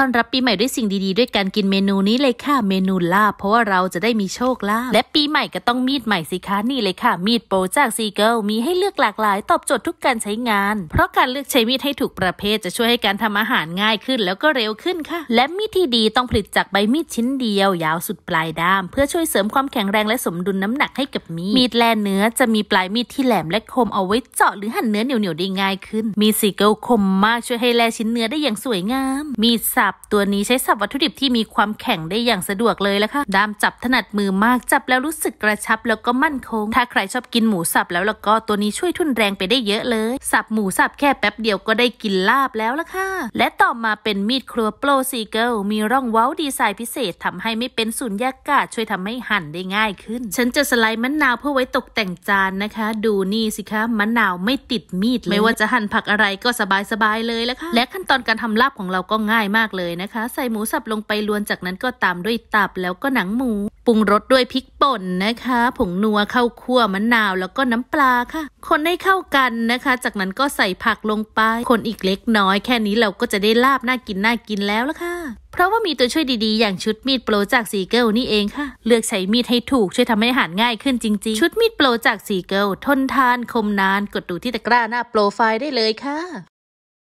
ต้อนรับปีใหม่ด้วยสิ่งดีๆ ด้วยการกินเมนูนี้เลยค่ะ เมนูลาบเพราะว่าเราจะได้มีโชคลาบและปีใหม่ก็ต้องมีดใหม่สิคะนี่เลยค่ะ มีดโปรจากซีเกิลมีให้เลือกหลากหลาย ตอบโจทย์ทุกการใช้งาน เพราะการเลือกใช้มีดให้ถูกประเภทจะช่วยให้การทำอาหารง่ายขึ้นแล้วก็เร็วขึ้นค่ะ และมีดที่ดีต้องผลิตจากใบมีดชิ้นเดียวยาวสุดปลายด้ามเพื่อช่วยเสริมความแข็งแรงและสมดุลน้ำหนักให้กับมีดมีดแลเนื้อ จะมีปลายมีดที่แหลมและคมเอาไว้เจาะหรือหั่นเนื้อเหนียวๆได้ง่ายขึ้น มีซีเกิลคมมากช่วยให้แลชิ้นเนื้อได้อย่างสวยงามมีดสาับตัวนี้ใช้สับวัตถุดิบที่มีความแข็งได้อย่างสะดวกเลยแล้วค่ะด้ามจับถนัดมือมาก จับแล้วรู้สึกกระชับแล้วก็มั่นคง ถ้าใครชอบกินหมูสับแล้วแล้วก็ตัวนี้ช่วยทุ่นแรงไปได้เยอะเลย สับหมูสับแค่แป๊บเดียวก็ได้กินลาบแล้วล่ะค่ะ และต่อมาเป็นมีดครัวโปรซีเกิลมีร่องเว้าดีไซน์พิเศษทำให้ไม่เป็นสูญญากาศ ช่วยทำให้หั่นได้ง่ายขึ้น ฉันจะสไลด์มะนาวเพื่อไว้ตกแต่งจานนะคะ ดูนี่สิคะมะนาวไม่ติดมีดเลย ไม่ว่าจะหั่นผักอะไรก็สบาย ๆ เลยละค่ะ และขั้นตอนการทำลาบของเราก็ง่ายมากเลยนะคะใส่หมูสับลงไปลวนจากนั้นก็ตามด้วยตับแล้วก็หนังหมูปรุงรสด้วยพริกป่นนะคะ ผงนัวข้าวคั่วมะนาวแล้วก็น้ำปลาค่ะ คนให้เข้ากันนะคะ จากนั้นก็ใส่ผักลงไป คนอีกเล็กน้อยแค่นี้เราก็จะได้ลาบน่ากินน่ากินแล้วละค่ะ เพราะว่ามีตัวช่วยดีๆอย่างชุดมีดโปรจากสีเกิลนี่เองค่ะ เลือกใช้มีดให้ถูก ช่วยทำให้อาหารง่ายขึ้นจริงๆ ชุดมีดโปรจากสีเกิลทนทานคมนาน กดดูที่ตะกร้าหน้าโปรไฟล์ได้เลยค่ะ